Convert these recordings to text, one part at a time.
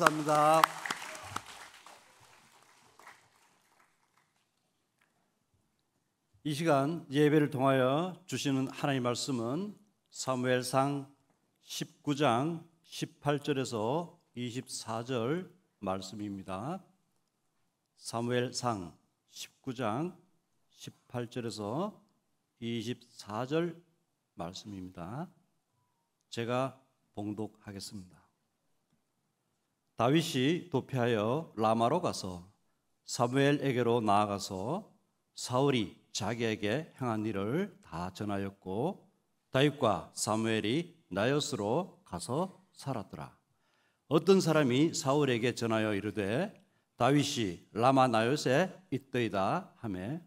감사합니다. 이 시간 예배를 통하여 주시는 하나님 말씀은 사무엘상 19장 18절에서 24절 말씀입니다. 사무엘상 19장 18절에서 24절 말씀입니다. 제가 봉독하겠습니다. 다윗이 도피하여 라마로 가서 사무엘에게로 나아가서 사울이 자기에게 행한 일을 다 전하였고 다윗과 사무엘이 나엿으로 가서 살았더라. 어떤 사람이 사울에게 전하여 이르되 다윗이 라마 나엿에 있더이다 하매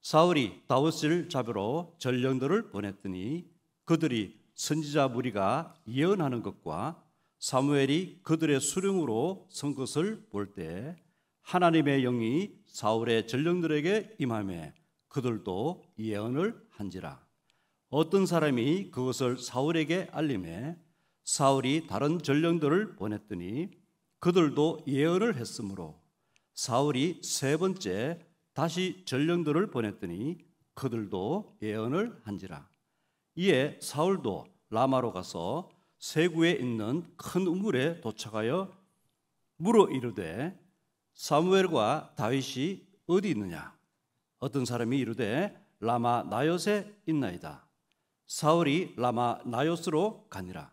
사울이 다윗을 잡으러 전령들을 보냈더니 그들이 선지자 무리가 예언하는 것과 사무엘이 그들의 수령으로 선 것을 볼 때 하나님의 영이 사울의 전령들에게 임함에 그들도 예언을 한지라 어떤 사람이 그것을 사울에게 알림해 사울이 다른 전령들을 보냈더니 그들도 예언을 했으므로 사울이 세 번째 다시 전령들을 보냈더니 그들도 예언을 한지라 이에 사울도 라마로 가서 세구에 있는 큰 우물에 도착하여 물어 이르되 사무엘과 다윗이 어디 있느냐? 어떤 사람이 이르되 라마 나요에 있나이다. 사울이 라마 나요스로 가니라.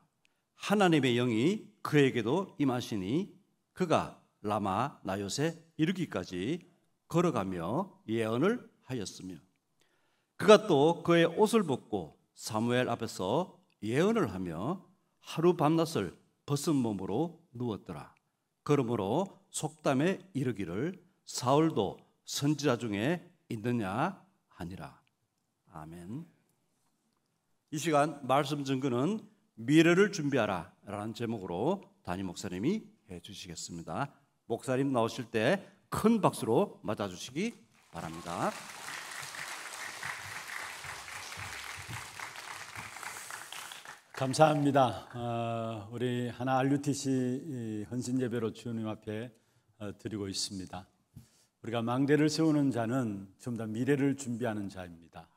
하나님의 영이 그에게도 임하시니 그가 라마 나요에 이르기까지 걸어가며 예언을 하였으며 그가 또 그의 옷을 벗고 사무엘 앞에서 예언을 하며 하루 밤낮을 벗은 몸으로 누웠더라. 그러므로 속담에 이르기를 사울도 선지자 중에 있느냐 하니라. 아멘. 이 시간 말씀 증거는 미래를 준비하라 라는 제목으로 담임 목사님이 해 주시겠습니다. 목사님 나오실 때 큰 박수로 맞아 주시기 바랍니다. 감사합니다. 어, 우리 하나 RUTC 헌신 예배로 주님 앞에 어, 드리고 있습니다. 우리가 망대를 세우는 자는 전부 다 미래를 준비하는 자입니다.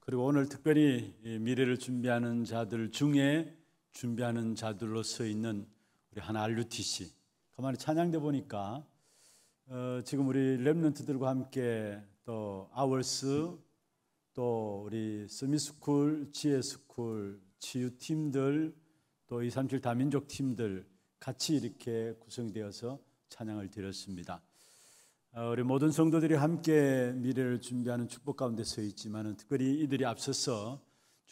그리고 오늘 특별히 미래를 준비하는 자들 중에 준비하는 자들로 서 있는 우리 하나 RUTC 가만히 찬양대 보니까 어, 지금 우리 랩런트들과 함께 또 아월스 또 우리 스미스쿨, 지혜스쿨 치유팀들 또237 다민족 팀들 같이 이렇게 구성되어서 찬양을 드렸습니다. 어, 우리 모든 성도들이 함께 미래를 준비하는 축복 가운데 서 있지만 특별히 이들이 앞서서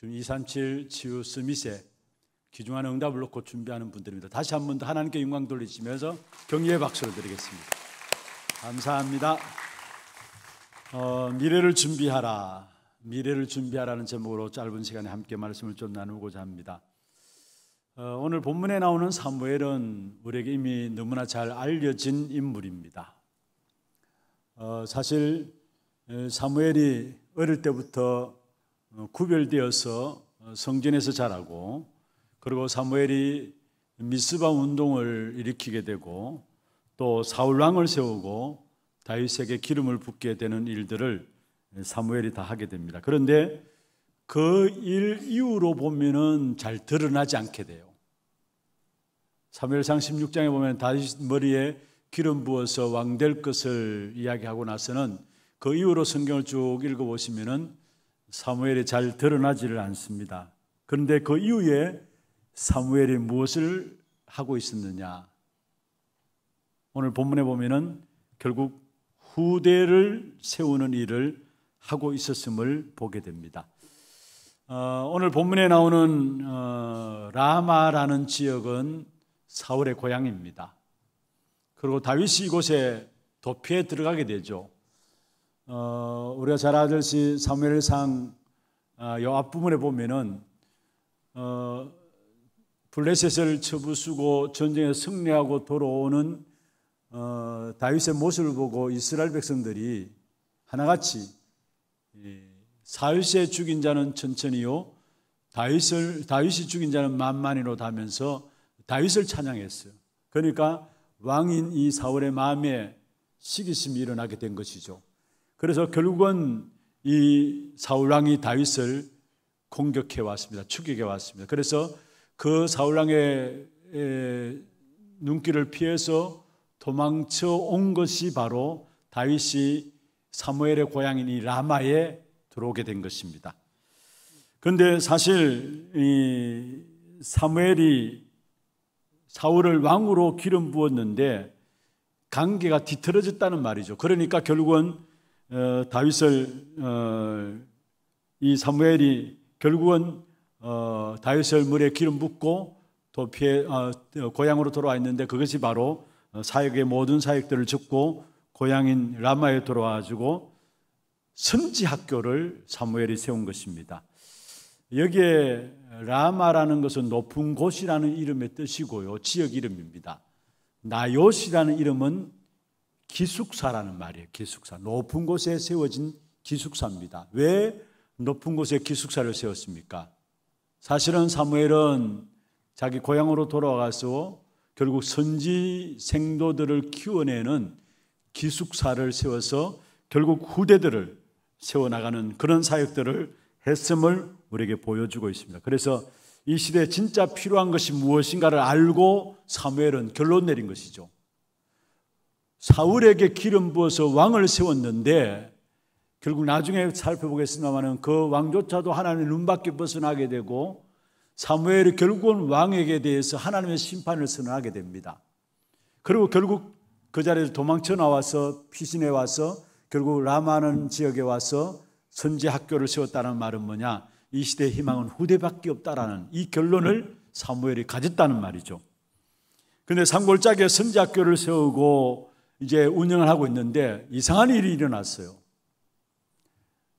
237 치유 스밋의 귀중한 응답을 놓고 준비하는 분들입니다. 다시 한번더 하나님께 영광 돌리시면서 경의의 박수를 드리겠습니다. 감사합니다. 어, 미래를 준비하라. 미래를 준비하라는 제목으로 짧은 시간에 함께 말씀을 좀 나누고자 합니다. 어, 오늘 본문에 나오는 사무엘은 우리에게 이미 너무나 잘 알려진 인물입니다. 어, 사실 사무엘이 어릴 때부터 어, 구별되어서 성전에서 자라고 그리고 사무엘이 미스바 운동을 일으키게 되고 또 사울 왕을 세우고 다윗에게 기름을 붓게 되는 일들을 사무엘이 다 하게 됩니다. 그런데 그 일 이후로 보면은 잘 드러나지 않게 돼요. 사무엘상 16장에 보면 다윗 머리에 기름 부어서 왕 될 것을 이야기하고 나서는 그 이후로 성경을 쭉 읽어보시면은 사무엘이 잘 드러나지를 않습니다. 그런데 그 이후에 사무엘이 무엇을 하고 있었느냐? 오늘 본문에 보면은 결국 후대를 세우는 일을 하고 있었음을 보게 됩니다. 어, 오늘 본문에 나오는 어, 라마라는 지역은 사울의 고향입니다. 그리고 다윗이 이곳에 도피에 들어가게 되죠. 어, 우리가 잘 알듯이 사무엘상 아, 요 앞부분에 보면은 어, 블레셋을 처부수고 전쟁에 승리하고 돌아오는 어, 다윗의 모습을 보고 이스라엘 백성들이 하나같이 예. 사울세 죽인 자는 천천히요 다윗을 다윗이 죽인 자는 만만히로 다면서 다윗을 찬양했어요. 그러니까 왕인 이 사울의 마음에 시기심이 일어나게 된 것이죠. 그래서 결국은 이 사울 왕이 다윗을 공격해 왔습니다. 추격해 왔습니다. 그래서 그 사울 왕의 눈길을 피해서 도망쳐 온 것이 바로 다윗이 사무엘의 고향인 이 라마에 들어오게 된 것입니다. 그런데 사실 이 사무엘이 사울을 왕으로 기름 부었는데 관계가 뒤틀어졌다는 말이죠. 그러니까 결국은 어, 다윗을 어, 이 사무엘이 결국은 어, 다윗을 물에 기름 붓고 도피해 어, 고향으로 돌아와 는데 그것이 바로 어, 사역의 모든 사역들을 짓고 고향인 라마에 돌아와가지고 선지 학교를 사무엘이 세운 것입니다. 여기에 라마라는 것은 높은 곳이라는 이름의 뜻이고요. 지역 이름입니다. 나요시라는 이름은 기숙사라는 말이에요. 기숙사. 높은 곳에 세워진 기숙사입니다. 왜 높은 곳에 기숙사를 세웠습니까? 사실은 사무엘은 자기 고향으로 돌아가서 결국 선지 생도들을 키워내는 기숙사를 세워서 결국 후대들을 세워나가는 그런 사역들을 했음을 우리에게 보여주고 있습니다. 그래서 이 시대에 진짜 필요한 것이 무엇인가를 알고 사무엘은 결론 내린 것이죠. 사울에게 기름 부어서 왕을 세웠는데 결국 나중에 살펴보겠습니다만 그 왕조차도 하나님의 눈밖에 벗어나게 되고 사무엘이 결국은 왕에게 대해서 하나님의 심판을 선언하게 됩니다. 그리고 결국 그 자리에서 도망쳐 나와서 피신해 와서 결국 라마는 지역에 와서 선제 학교를 세웠다는 말은 뭐냐? 이 시대의 희망은 후대밖에 없다라는 이 결론을 사무엘이 가졌다는 말이죠. 근데 산골짜기에 선제 학교를 세우고 이제 운영을 하고 있는데 이상한 일이 일어났어요.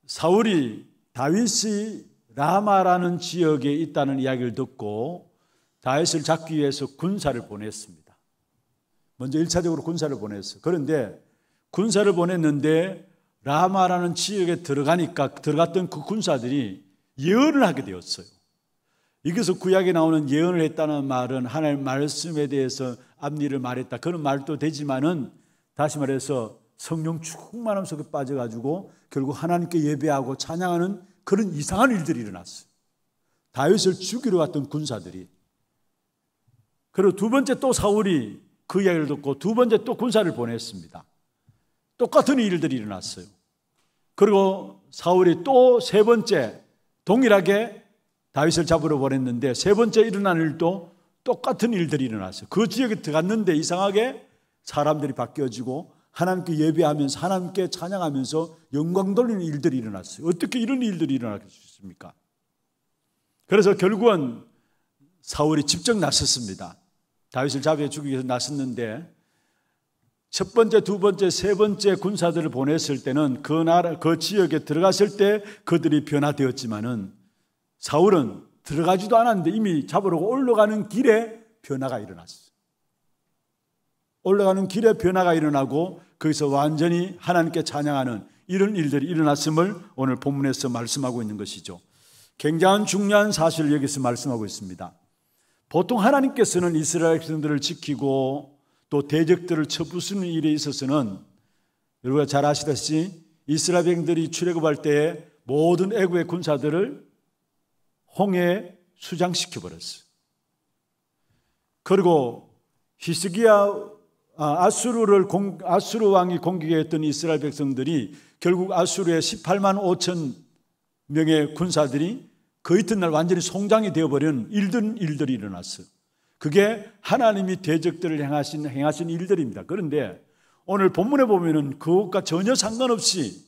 사울이 다윗이 라마라는 지역에 있다는 이야기를 듣고 다윗을 잡기 위해서 군사를 보냈습니다. 먼저 1차적으로 군사를 보냈어요. 그런데 군사를 보냈는데 라마라는 지역에 들어가니까 들어갔던 그 군사들이 예언을 하게 되었어요. 여기서 구약에 나오는 예언을 했다는 말은 하나의 말씀에 대해서 앞니를 말했다. 그런 말도 되지만은 다시 말해서 성령 충만함 속에 빠져가지고 결국 하나님께 예배하고 찬양하는 그런 이상한 일들이 일어났어요. 다윗을 죽이러 왔던 군사들이. 그리고 두 번째 또 사울이 그 이야기를 듣고 두 번째 또 군사를 보냈습니다. 똑같은 일들이 일어났어요. 그리고 사울이 또 세 번째 동일하게 다윗을 잡으러 보냈는데 세 번째 일어난 일도 똑같은 일들이 일어났어요. 그 지역에 들어갔는데 이상하게 사람들이 바뀌어지고 하나님께 예배하면서 하나님께 찬양하면서 영광 돌리는 일들이 일어났어요. 어떻게 이런 일들이 일어날 수 있습니까? 그래서 결국은 사울이 직접 나섰습니다. 다윗을 잡여 죽이기 위해서 나섰는데 첫 번째, 두 번째, 세 번째 군사들을 보냈을 때는 그 나라, 그 지역에 들어갔을 때 그들이 변화되었지만은 사울은 들어가지도 않았는데 이미 잡으러 올라가는 길에 변화가 일어났어요. 올라가는 길에 변화가 일어나고 거기서 완전히 하나님께 찬양하는 이런 일들이 일어났음을 오늘 본문에서 말씀하고 있는 것이죠. 굉장한 중요한 사실을 여기서 말씀하고 있습니다. 보통 하나님께서는 이스라엘 백성들을 지키고 또 대적들을 쳐부수는 일에 있어서는 여러분 잘 아시다시피 이스라엘 백성들이 출애굽할 때 모든 애굽의 군사들을 홍해에 수장시켜 버렸어요. 그리고 히스기야 아, 아수르를 공, 아수르 왕이 공격했던 이스라엘 백성들이 결국 아수르의 18만 5천 명의 군사들이 그 이튿날 완전히 송장이 되어버린 일든 일들이 일어났어 그게 하나님이 대적들을 행하신, 행하신 일들입니다. 그런데 오늘 본문에 보면은 그것과 전혀 상관없이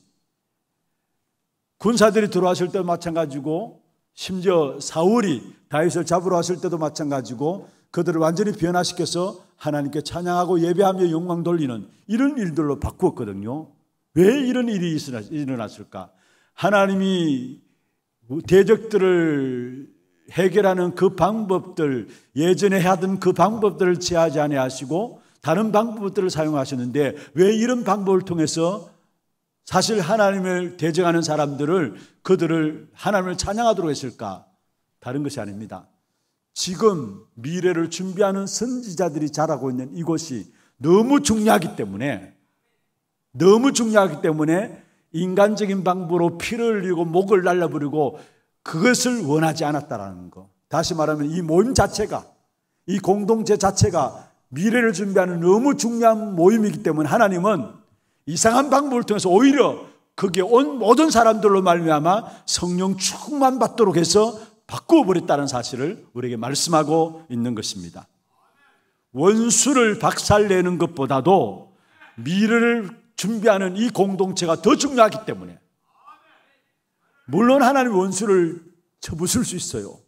군사들이 들어왔을 때도 마찬가지고 심지어 사울이 다윗을 잡으러 왔을 때도 마찬가지고 그들을 완전히 변화시켜서 하나님께 찬양하고 예배하며 영광 돌리는 이런 일들로 바꾸었거든요. 왜 이런 일이 일어났을까? 하나님이 대적들을 해결하는 그 방법들 예전에 하던 그 방법들을 제하지 아니하시고 다른 방법들을 사용하시는데왜 이런 방법을 통해서 사실 하나님을 대적하는 사람들을 그들을 하나님을 찬양하도록 했을까? 다른 것이 아닙니다. 지금 미래를 준비하는 선지자들이 자라고 있는 이곳이 너무 중요하기 때문에 너무 중요하기 때문에 인간적인 방법으로 피를 흘리고 목을 날라버리고 그것을 원하지 않았다라는 거. 다시 말하면 이 모임 자체가 이 공동체 자체가 미래를 준비하는 너무 중요한 모임이기 때문에 하나님은 이상한 방법을 통해서 오히려 그게 온 모든 사람들로 말미암아 성령 충만 받도록 해서 바꾸어 버렸다는 사실을 우리에게 말씀하고 있는 것입니다. 원수를 박살내는 것보다도 미래를 준비하는 이 공동체가 더 중요하기 때문에 물론 하나님 원수를 쳐부술 수 있어요.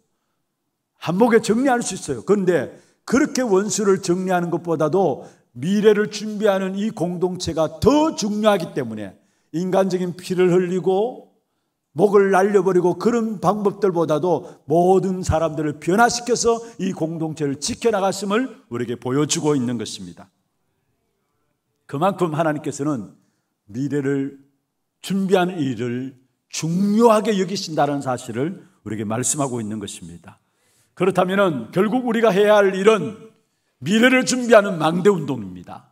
한목에 정리할 수 있어요. 그런데 그렇게 원수를 정리하는 것보다도 미래를 준비하는 이 공동체가 더 중요하기 때문에 인간적인 피를 흘리고 목을 날려버리고 그런 방법들보다도 모든 사람들을 변화시켜서 이 공동체를 지켜나갔음을 우리에게 보여주고 있는 것입니다. 그만큼 하나님께서는 미래를 준비하는 일을 중요하게 여기신다는 사실을 우리에게 말씀하고 있는 것입니다. 그렇다면 결국 우리가 해야 할 일은 미래를 준비하는 망대 운동입니다.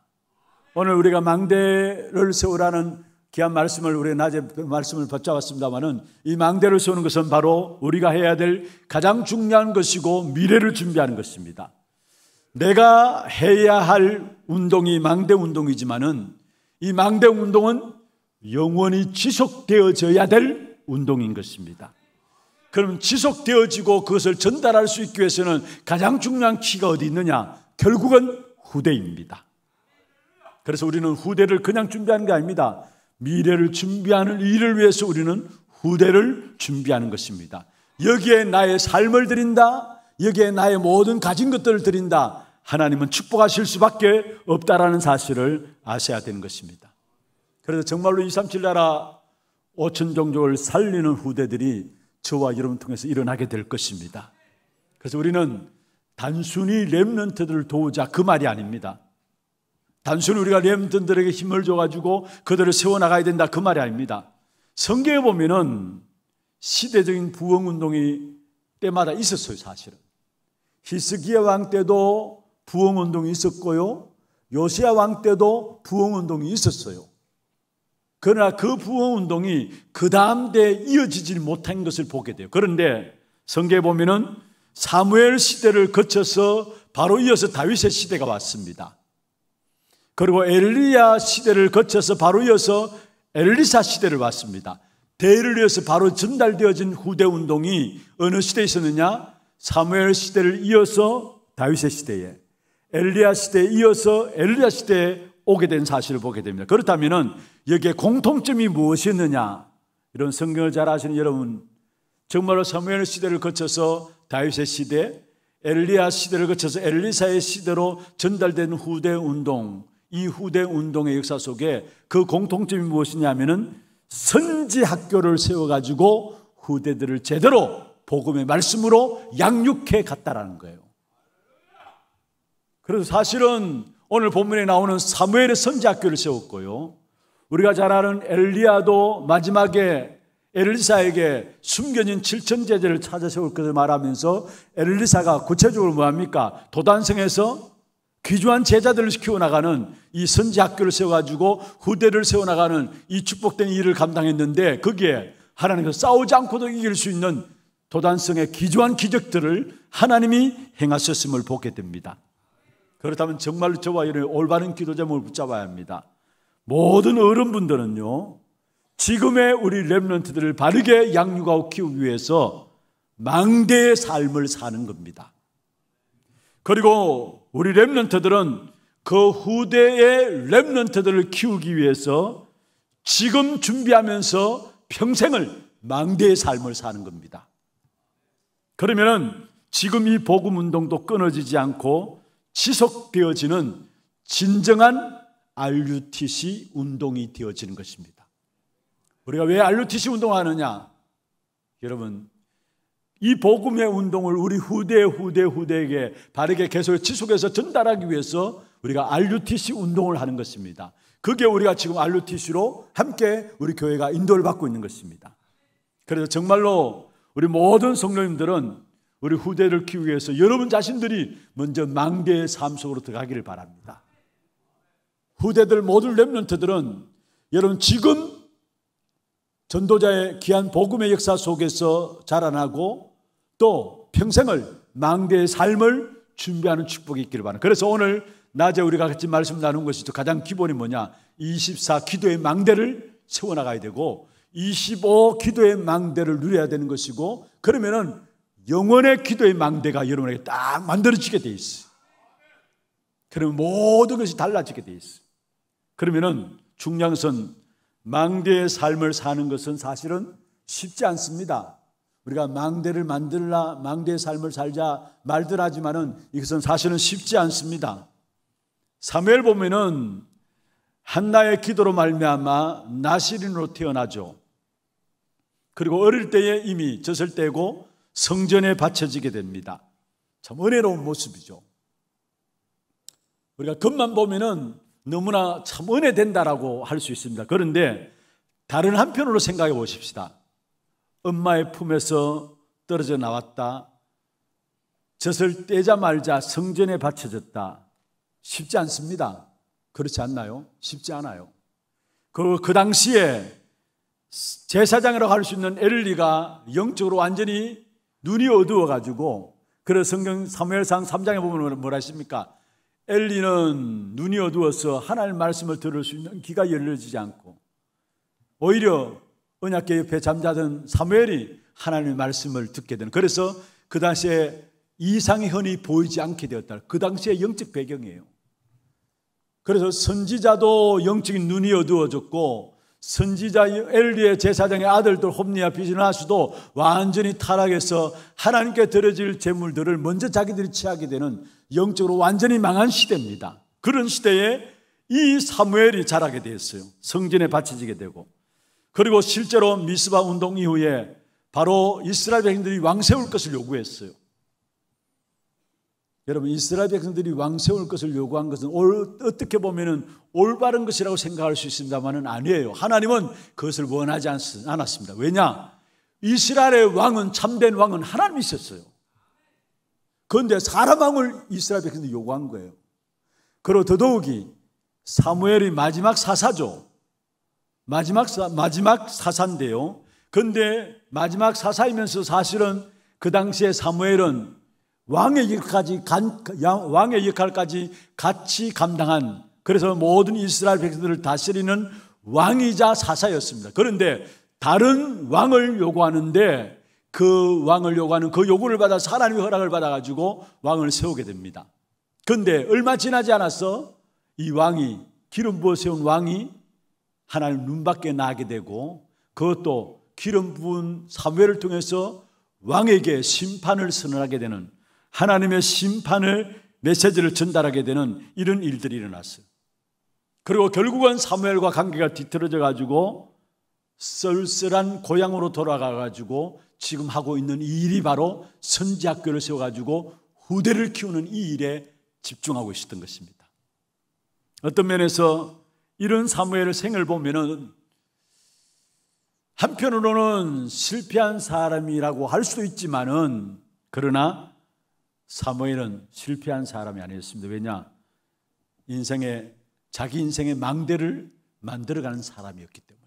오늘 우리가 망대를 세우라는 귀한 말씀을 우리 낮에 말씀을 붙잡았습니다만은 이 망대를 세우는 것은 바로 우리가 해야 될 가장 중요한 것이고 미래를 준비하는 것입니다. 내가 해야 할 운동이 망대 운동이지만은 이 망대 운동은 영원히 지속되어져야 될 운동인 것입니다. 그럼 지속되어지고 그것을 전달할 수 있기 위해서는 가장 중요한 키가 어디 있느냐? 결국은 후대입니다. 그래서 우리는 후대를 그냥 준비하는 게 아닙니다. 미래를 준비하는 일을 위해서 우리는 후대를 준비하는 것입니다. 여기에 나의 삶을 드린다. 여기에 나의 모든 가진 것들을 드린다. 하나님은 축복하실 수밖에 없다라는 사실을 아셔야 되는 것입니다. 그래서 정말로 237 나라 5천 종족을 살리는 후대들이 저와 여러분 통해서 일어나게 될 것입니다. 그래서 우리는 단순히 렘넌트들을 도우자 그 말이 아닙니다. 단순히 우리가 렘넌트들에게 힘을 줘가지고 그들을 세워나가야 된다 그 말이 아닙니다. 성경에 보면은 시대적인 부흥운동이 때마다 있었어요 사실은. 히스기야 왕 때도 부흥 운동이 있었고요. 요시야 왕 때도 부흥 운동이 있었어요. 그러나 그 부흥 운동이 그 다음 대에 이어지질 못한 것을 보게 돼요. 그런데 성경에 보면은 사무엘 시대를 거쳐서 바로 이어서 다윗의 시대가 왔습니다. 그리고 엘리야 시대를 거쳐서 바로 이어서 엘리사 시대를 왔습니다. 대를 이어서 바로 전달되어진 후대 운동이 어느 시대에 있었느냐? 사무엘 시대를 이어서 다윗의 시대에 엘리야 시대에 이어서 엘리야 시대에 오게 된 사실을 보게 됩니다. 그렇다면 여기에 공통점이 무엇이었느냐? 이런 성경을 잘 아시는 여러분, 정말로 사무엘 시대를 거쳐서 다윗의 시대, 엘리야 시대를 거쳐서 엘리사의 시대로 전달된 후대 운동, 이 후대 운동의 역사 속에 그 공통점이 무엇이냐면은 선지 학교를 세워가지고 후대들을 제대로 복음의 말씀으로 양육해 갔다라는 거예요. 그래서 사실은 오늘 본문에 나오는 사무엘의 선지학교를 세웠고요. 우리가 잘 아는 엘리야도 마지막에 엘리사에게 숨겨진 7천 제재를 찾아 세울 것을 말하면서 엘리사가 구체적으로 뭐합니까? 도단성에서 귀중한 제자들을 키워나가는 이 선지학교를 세워가지고 후대를 세워나가는 이 축복된 일을 감당했는데 거기에 하나님께서 싸우지 않고도 이길 수 있는 도단성의 기조한 기적들을 하나님이 행하셨음을 보게 됩니다. 그렇다면 정말 저와 이런 올바른 기도 제목을 붙잡아야 합니다. 모든 어른분들은요, 지금의 우리 랩런트들을 바르게 양육하고 키우기 위해서 망대의 삶을 사는 겁니다. 그리고 우리 랩런트들은 그 후대의 랩런트들을 키우기 위해서 지금 준비하면서 평생을 망대의 삶을 사는 겁니다. 그러면은 지금 이 복음 운동도 끊어지지 않고 지속되어지는 진정한 RUTC 운동이 되어지는 것입니다. 우리가 왜 RUTC 운동하느냐? 여러분, 이 복음의 운동을 우리 후대 후대 후대에게 바르게 계속 지속해서 전달하기 위해서 우리가 RUTC 운동을 하는 것입니다. 그게 우리가 지금 RUTC로 함께 우리 교회가 인도를 받고 있는 것입니다. 그래서 정말로 우리 모든 성령님들은 우리 후대를 키우기 위해서 여러분 자신들이 먼저 망대의 삶 속으로 들어가기를 바랍니다. 후대들 모든 랩런트들은 여러분 지금 전도자의 귀한 복음의 역사 속에서 자라나고 또 평생을 망대의 삶을 준비하는 축복이 있기를 바랍니다. 그래서 오늘 낮에 우리가 같이 말씀 나눈 것이 가장 기본이 뭐냐? 24 기도의 망대를 세워나가야 되고 25 기도의 망대를 누려야 되는 것이고 그러면은 영원의 기도의 망대가 여러분에게 딱 만들어지게 돼 있어. 그러면 모든 것이 달라지게 돼 있어. 그러면은 중요한 망대의 삶을 사는 것은 사실은 쉽지 않습니다. 우리가 망대를 만들라 망대의 삶을 살자 말들 하지만은 이것은 사실은 쉽지 않습니다. 사무엘 보면은 한나의 기도로 말미암아 나시린으로 태어나죠. 그리고 어릴 때에 이미 젖을 떼고 성전에 바쳐지게 됩니다. 참 은혜로운 모습이죠. 우리가 겉만 보면은 너무나 참 은혜된다라고 할 수 있습니다. 그런데 다른 한편으로 생각해 보십시다. 엄마의 품에서 떨어져 나왔다. 젖을 떼자 말자 성전에 바쳐졌다. 쉽지 않습니다. 그렇지 않나요? 쉽지 않아요. 그, 그 당시에 제사장이라고 할 수 있는 엘리가 영적으로 완전히 눈이 어두워가지고 그래서 성경 사무엘상 3장에 보면 뭐라 하십니까 엘리는 눈이 어두워서 하나님 말씀을 들을 수 있는 귀가 열려지지 않고 오히려 언약계 옆에 잠자던 사무엘이 하나님의 말씀을 듣게 되는 그래서 그 당시에 이상의 흔이 보이지 않게 되었다. 그당시에 영적 배경이에요. 그래서 선지자도 영적인 눈이 어두워졌고 선지자 엘리의 제사장의 아들들 홉니와 비즈나스도 완전히 타락해서 하나님께 드려질 재물들을 먼저 자기들이 취하게 되는 영적으로 완전히 망한 시대입니다. 그런 시대에 이 사무엘이 자라게 되었어요. 성전에 바쳐지게 되고 그리고 실제로 미스바 운동 이후에 바로 이스라엘 백인들이 왕세울 것을 요구했어요. 여러분 이스라엘 백성들이 왕세울 것을 요구한 것은 올, 어떻게 보면 올바른 것이라고 생각할 수 있습니다만은 아니에요. 하나님은 그것을 원하지 않았습니다. 왜냐? 이스라엘의 왕은 참된 왕은 하나님이셨어요. 그런데 사람 왕을 이스라엘 백성들이 요구한 거예요. 그리고 더더욱이 사무엘이 마지막 사사죠. 마지막 사, 마지막 사사인데요. 근데 마지막 사사이면서 사실은 그 당시에 사무엘은 왕의 역할까지 왕의 역할까지 같이 감당한 그래서 모든 이스라엘 백성들을 다스리는 왕이자 사사였습니다. 그런데 다른 왕을 요구하는데 그 왕을 요구하는 그 요구를 받아 하나님의 허락을 받아 가지고 왕을 세우게 됩니다. 근데 얼마 지나지 않았어 이 왕이 기름 부어 세운 왕이 하나님 눈밖에 나게 되고 그것도 기름 부은 사무엘을 통해서 왕에게 심판을 선언하게 되는 하나님의 심판을 메시지를 전달하게 되는 이런 일들이 일어났어요. 그리고 결국은 사무엘과 관계가 뒤틀어져 가지고 쓸쓸한 고향으로 돌아가 가지고 지금 하고 있는 이 일이 바로 선지 학교를 세워 가지고 후대를 키우는 이 일에 집중하고 있었던 것입니다. 어떤 면에서 이런 사무엘의 생을 보면은 한편으로는 실패한 사람이라고 할 수도 있지만은 그러나 사무엘은 실패한 사람이 아니었습니다. 왜냐? 인생의 자기 인생의 망대를 만들어가는 사람이었기 때문에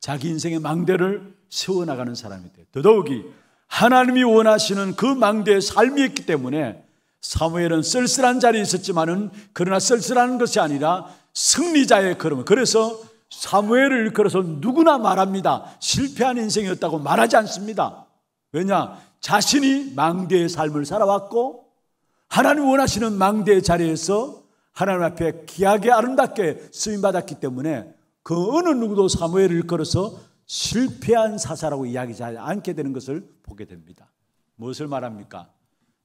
자기 인생의 망대를 세워나가는 사람인데 더더욱이 하나님이 원하시는 그 망대의 삶이었기 때문에 사무엘은 쓸쓸한 자리에 있었지만은 그러나 쓸쓸한 것이 아니라 승리자의 걸음. 그래서 사무엘을 일컬어서 누구나 말합니다. 실패한 인생이었다고 말하지 않습니다. 왜냐? 자신이 망대의 삶을 살아왔고 하나님 원하시는 망대의 자리에서 하나님 앞에 귀하게 아름답게 쓰임받았기 때문에 그 어느 누구도 사무엘을 걸어서 실패한 사사라고 이야기하지 않게 되는 것을 보게 됩니다. 무엇을 말합니까?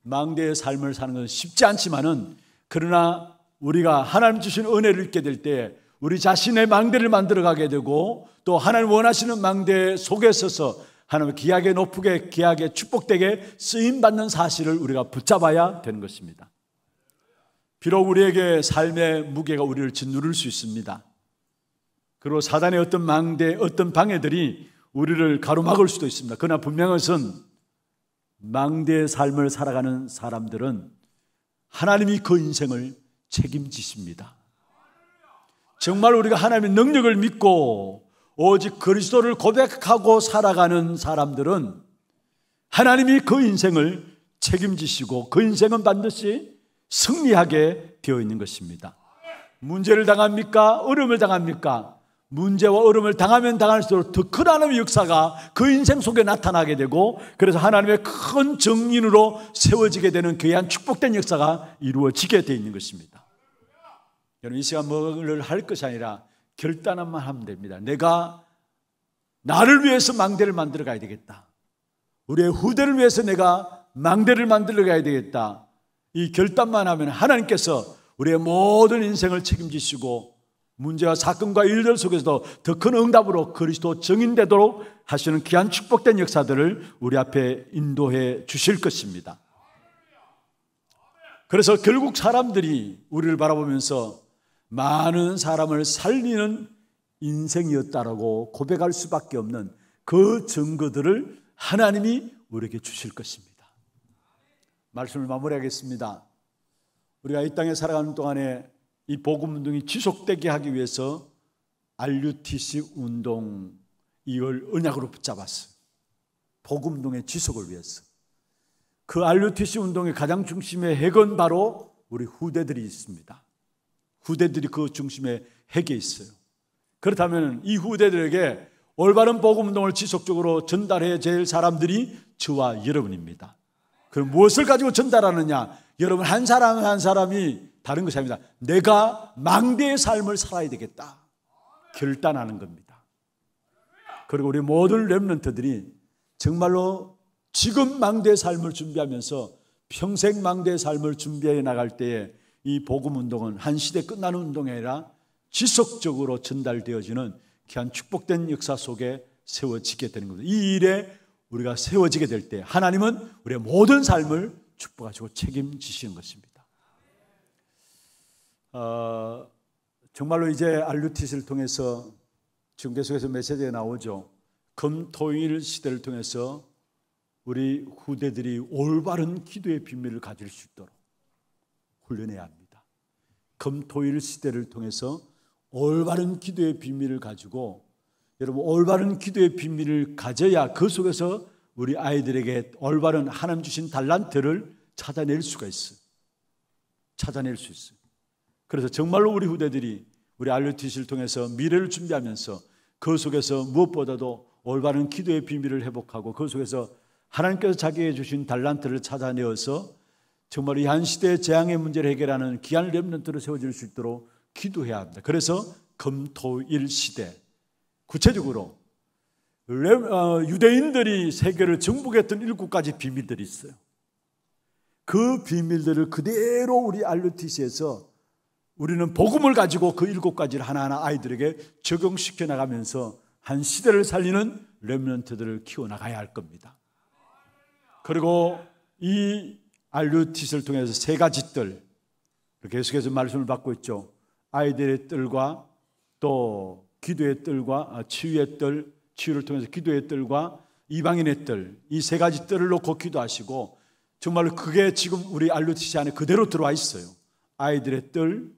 망대의 삶을 사는 것은 쉽지 않지만은 그러나 우리가 하나님 주신 은혜를 입게 될 때 우리 자신의 망대를 만들어 가게 되고 또 하나님 원하시는 망대 속에 서서 하나님의 기약에 높게 기약에 축복되게 쓰임 받는 사실을 우리가 붙잡아야 되는 것입니다. 비록 우리에게 삶의 무게가 우리를 짓누를 수 있습니다. 그리고 사단의 어떤 망대, 어떤 방해들이 우리를 가로막을 수도 있습니다. 그러나 분명것은 망대의 삶을 살아가는 사람들은 하나님이 그 인생을 책임지십니다. 정말 우리가 하나님의 능력을 믿고 오직 그리스도를 고백하고 살아가는 사람들은 하나님이 그 인생을 책임지시고 그 인생은 반드시 승리하게 되어 있는 것입니다. 문제를 당합니까? 어려움을 당합니까? 문제와 어려움을 당하면 당할수록 더 큰 하나님의 역사가 그 인생 속에 나타나게 되고 그래서 하나님의 큰 정인으로 세워지게 되는 귀한 축복된 역사가 이루어지게 되어 있는 것입니다. 여러분 이 시간 뭐를 할 것이 아니라 결단만 하면 됩니다. 내가 나를 위해서 망대를 만들어 가야 되겠다. 우리의 후대를 위해서 내가 망대를 만들어 가야 되겠다. 이 결단만 하면 하나님께서 우리의 모든 인생을 책임지시고 문제와 사건과 일들 속에서도 더 큰 응답으로 그리스도 증인되도록 하시는 귀한 축복된 역사들을 우리 앞에 인도해 주실 것입니다. 그래서 결국 사람들이 우리를 바라보면서 많은 사람을 살리는 인생이었다라고 고백할 수밖에 없는 그 증거들을 하나님이 우리에게 주실 것입니다. 말씀을 마무리하겠습니다. 우리가 이 땅에 살아가는 동안에 이 복음 운동이 지속되게 하기 위해서 RUTC 운동 이걸 언약으로 붙잡았어요. 복음 운동의 지속을 위해서. 그 RUTC 운동의 가장 중심의 핵은 바로 우리 후대들이 있습니다. 후대들이 그 중심에 핵에 있어요. 그렇다면 이 후대들에게 올바른 복음 운동을 지속적으로 전달해야 될 사람들이 저와 여러분입니다. 그럼 무엇을 가지고 전달하느냐? 여러분 한 사람 한 사람이 다른 것이 아닙니다. 내가 망대의 삶을 살아야 되겠다. 결단하는 겁니다. 그리고 우리 모든 랩런트들이 정말로 지금 망대의 삶을 준비하면서 평생 망대의 삶을 준비해 나갈 때에 이 복음 운동은 한 시대 끝나는 운동이 아니라 지속적으로 전달되어지는 귀한 축복된 역사 속에 세워지게 되는 겁니다. 이 일에 우리가 세워지게 될 때 하나님은 우리의 모든 삶을 축복하시고 책임지시는 것입니다. 어, 정말로 이제 알루티스를 통해서 지금 계속해서 메시지가 나오죠. 금토일 시대를 통해서 우리 후대들이 올바른 기도의 비밀을 가질 수 있도록 훈련해야 합니다. 금토일 시대를 통해서 올바른 기도의 비밀을 가지고 여러분 올바른 기도의 비밀을 가져야 그 속에서 우리 아이들에게 올바른 하나님 주신 달란트를 찾아낼 수가 있어. 찾아낼 수 있어. 그래서 정말로 우리 후대들이 우리 알루티시를 통해서 미래를 준비하면서 그 속에서 무엇보다도 올바른 기도의 비밀을 회복하고 그 속에서 하나님께서 자기에게 주신 달란트를 찾아내어서 정말 이 한 시대의 재앙의 문제를 해결하는 귀한 렘넌트로 세워질 수 있도록 기도해야 합니다. 그래서 금토일 시대 구체적으로 어, 유대인들이 세계를 정복했던 일곱 가지 비밀들이 있어요. 그 비밀들을 그대로 우리 알루티스에서 우리는 복음을 가지고 그 일곱 가지를 하나하나 아이들에게 적용시켜 나가면서 한 시대를 살리는 렘넌트들을 키워 나가야 할 겁니다. 그리고 이 알루티스를 통해서 세 가지 뜰 계속해서 말씀을 받고 있죠. 아이들의 뜰과 또 기도의 뜰과 아, 치유의 뜰, 치유를 통해서 기도의 뜰과 이방인의 뜰, 이 세 가지 뜰을 놓고 기도하시고 정말로 그게 지금 우리 알루티시 안에 그대로 들어와 있어요. 아이들의 뜰,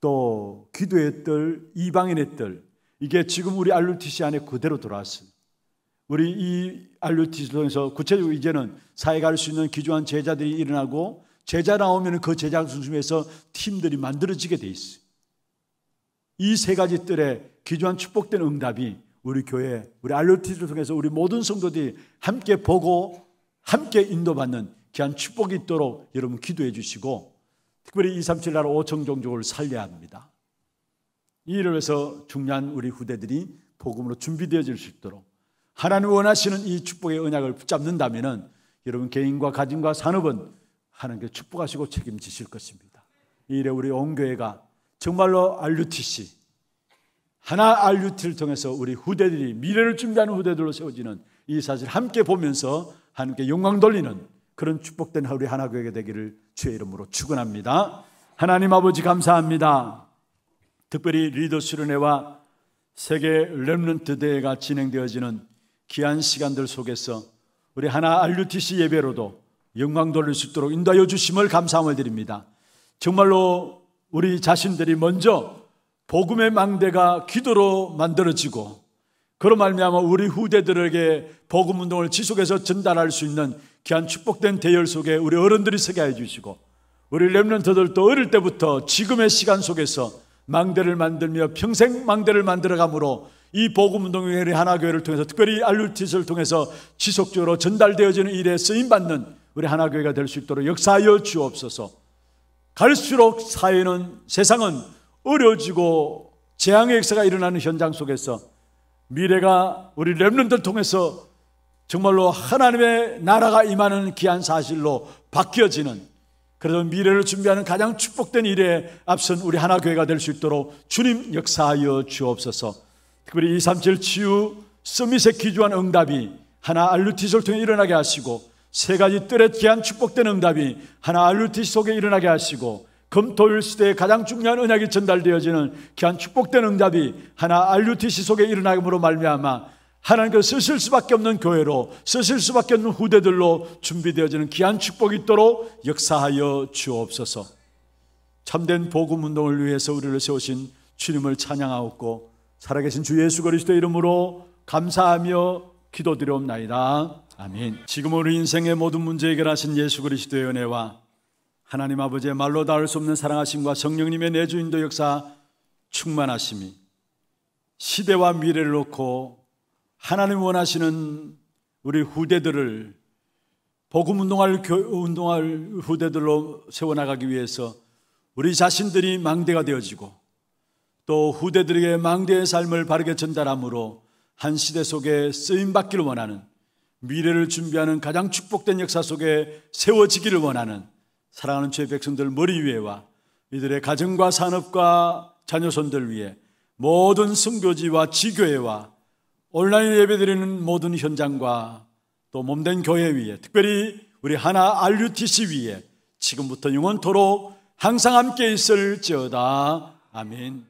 또 기도의 뜰, 이방인의 뜰, 이게 지금 우리 알루티시 안에 그대로 들어왔습니 우리 이 알루티스에서 구체적으로 이제는 사회 갈수 있는 기조한 제자들이 일어나고 제자 나오면 그 제자 중심에서 팀들이 만들어지게 돼 있어요. 이 세 가지 뜰에 기조한 축복된 응답이 우리 교회, 우리 알루티스를 통해서 우리 모든 성도들이 함께 보고 함께 인도받는 귀한 축복이 있도록 여러분 기도해 주시고 특별히 237 나라 5천 종족을 살려야 합니다. 이일 위해서 중요한 우리 후대들이 복음으로 준비되어질 수 있도록 하나님 원하시는 이 축복의 언약을 붙잡는다면 여러분 개인과 가정과 산업은 하나님께 축복하시고 책임지실 것입니다. 이래 우리 온 교회가 정말로 RUTC 하나 RUT를 통해서 우리 후대들이 미래를 준비하는 후대들로 세워지는 이 사실 함께 보면서 하나님께 영광 돌리는 그런 축복된 우리 하나 교회가 되기를 주의 이름으로 축원합니다. 하나님 아버지 감사합니다. 특별히 리더 수련회와 세계 렘넌트 대회가 진행되어지는 귀한 시간들 속에서 우리 하나 RUTC 예배로도 영광 돌릴 수 있도록 인도하여 주심을 감사함을 드립니다. 정말로 우리 자신들이 먼저 복음의 망대가 기도로 만들어지고 그로 말미암아 우리 후대들에게 복음 운동을 지속해서 전달할 수 있는 귀한 축복된 대열 속에 우리 어른들이 서게 해 주시고 우리 렘런트들도 어릴 때부터 지금의 시간 속에서 망대를 만들며 평생 망대를 만들어가므로 이 복음운동회를 하나교회를 통해서 특별히 알루티스를 통해서 지속적으로 전달되어지는 일에 쓰임받는 우리 하나교회가 될 수 있도록 역사하여 주옵소서 갈수록 사회는 세상은 어려지고 워 재앙의 역사가 일어나는 현장 속에서 미래가 우리 랩런들 통해서 정말로 하나님의 나라가 임하는 귀한 사실로 바뀌어지는 그래서 미래를 준비하는 가장 축복된 일에 앞선 우리 하나교회가 될 수 있도록 주님 역사하여 주옵소서 특별히 237 치유 서밋에 기조한 응답이 하나 알루티솔 통에 일어나게 하시고 세 가지 뜰에 기한 축복된 응답이 하나 알루티 속에 일어나게 하시고 금토일 시대에 가장 중요한 언약이 전달되어지는 기한 축복된 응답이 하나 알루티시 속에 일어나므로 말미암아 하나님께서 그 쓰실 수밖에 없는 교회로 쓰실 수밖에 없는 후대들로 준비되어지는 귀한 축복이 있도록 역사하여 주옵소서 참된 복음 운동을 위해서 우리를 세우신 주님을 찬양하옵고 살아계신 주 예수 그리스도 이름으로 감사하며 기도드려옵나이다. 아멘. 지금 우리 인생의 모든 문제 해결하신 예수 그리스도의 은혜와 하나님 아버지의 말로 닿을 수 없는 사랑하심과 성령님의 내주인도 역사 충만하심이 시대와 미래를 놓고 하나님 원하시는 우리 후대들을 복음 운동할 운동할 후대들로 세워나가기 위해서 우리 자신들이 망대가 되어지고 또 후대들에게 망대의 삶을 바르게 전달함으로 한 시대 속에 쓰임 받기를 원하는 미래를 준비하는 가장 축복된 역사 속에 세워지기를 원하는 사랑하는 주의 백성들 머리 위에와 이들의 가정과 산업과 자녀손들 위에 모든 성교지와 지교회와 온라인 예배드리는 모든 현장과 또 몸된 교회 위에 특별히 우리 하나 RUTC 위에 지금부터 영원토록 항상 함께 있을지어다. 아멘.